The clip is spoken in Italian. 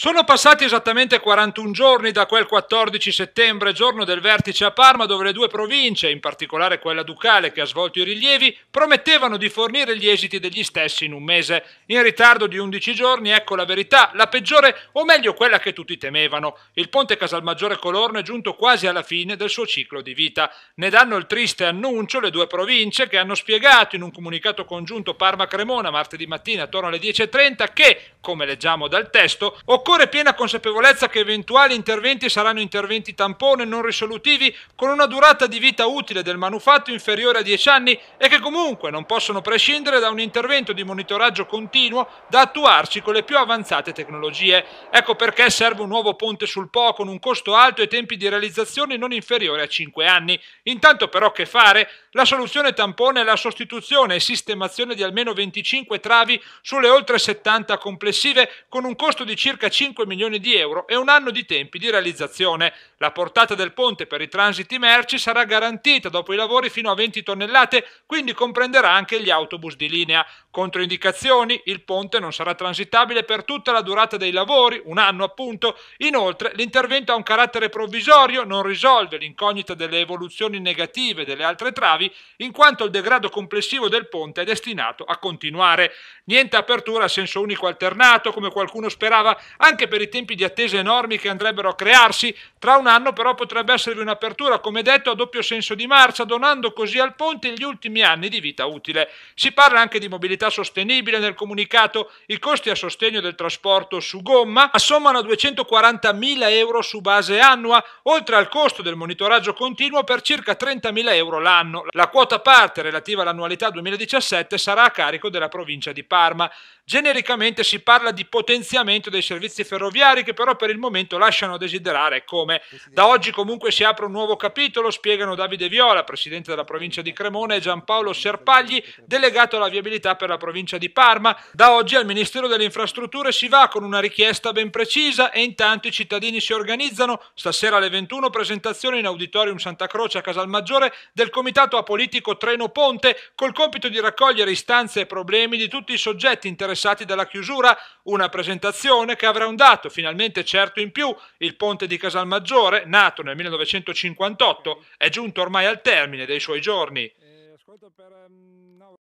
Sono passati esattamente 41 giorni da quel 14 settembre, giorno del vertice a Parma, dove le due province, in particolare quella ducale che ha svolto i rilievi, promettevano di fornire gli esiti degli stessi in un mese. In ritardo di 11 giorni, ecco la verità, la peggiore, o meglio quella che tutti temevano. Il ponte Casalmaggiore Colorno è giunto quasi alla fine del suo ciclo di vita. Ne danno il triste annuncio le due province che hanno spiegato in un comunicato congiunto Parma-Cremona martedì mattina attorno alle 10.30 che, come leggiamo dal testo, occorre Occorre piena consapevolezza che eventuali interventi saranno interventi tampone non risolutivi con una durata di vita utile del manufatto inferiore a 10 anni e che comunque non possono prescindere da un intervento di monitoraggio continuo da attuarci con le più avanzate tecnologie. Ecco perché serve un nuovo ponte sul Po con un costo alto e tempi di realizzazione non inferiore a 5 anni. Intanto però che fare? La soluzione tampone è la sostituzione e sistemazione di almeno 25 travi sulle oltre 70 complessive con un costo di circa 5 5 milioni di euro e un anno di tempi di realizzazione. La portata del ponte per i transiti merci sarà garantita dopo i lavori fino a 20 tonnellate, quindi comprenderà anche gli autobus di linea. Controindicazioni, il ponte non sarà transitabile per tutta la durata dei lavori, un anno appunto. Inoltre l'intervento ha un carattere provvisorio, non risolve l'incognita delle evoluzioni negative delle altre travi, in quanto il degrado complessivo del ponte è destinato a continuare. Niente apertura a senso unico alternato, come qualcuno sperava, anche per i tempi di attesa enormi che andrebbero a crearsi, tra un anno però potrebbe esservi un'apertura, come detto, a doppio senso di marcia, donando così al ponte gli ultimi anni di vita utile. Si parla anche di mobilità sostenibile nel comunicato, i costi a sostegno del trasporto su gomma assommano a 240.000 euro su base annua, oltre al costo del monitoraggio continuo per circa 30.000 euro l'anno. La quota parte relativa all'annualità 2017 sarà a carico della provincia di Parma. Genericamente si parla di potenziamento dei servizi servizi ferroviari che però per il momento lasciano a desiderare come da oggi comunque si apre un nuovo capitolo, spiegano Davide Viola, presidente della provincia di Cremona e Giampaolo Serpagli, delegato alla viabilità per la provincia di Parma. Da oggi al Ministero delle Infrastrutture si va con una richiesta ben precisa e intanto i cittadini si organizzano. Stasera alle 21 presentazione in Auditorium Santa Croce a Casalmaggiore del Comitato Apolitico Treno Ponte col compito di raccogliere istanze e problemi di tutti i soggetti interessati dalla chiusura, una presentazione che avrà avrà un dato finalmente certo in più, il ponte di Casalmaggiore, nato nel 1958, è giunto ormai al termine dei suoi giorni. Eh, ehm,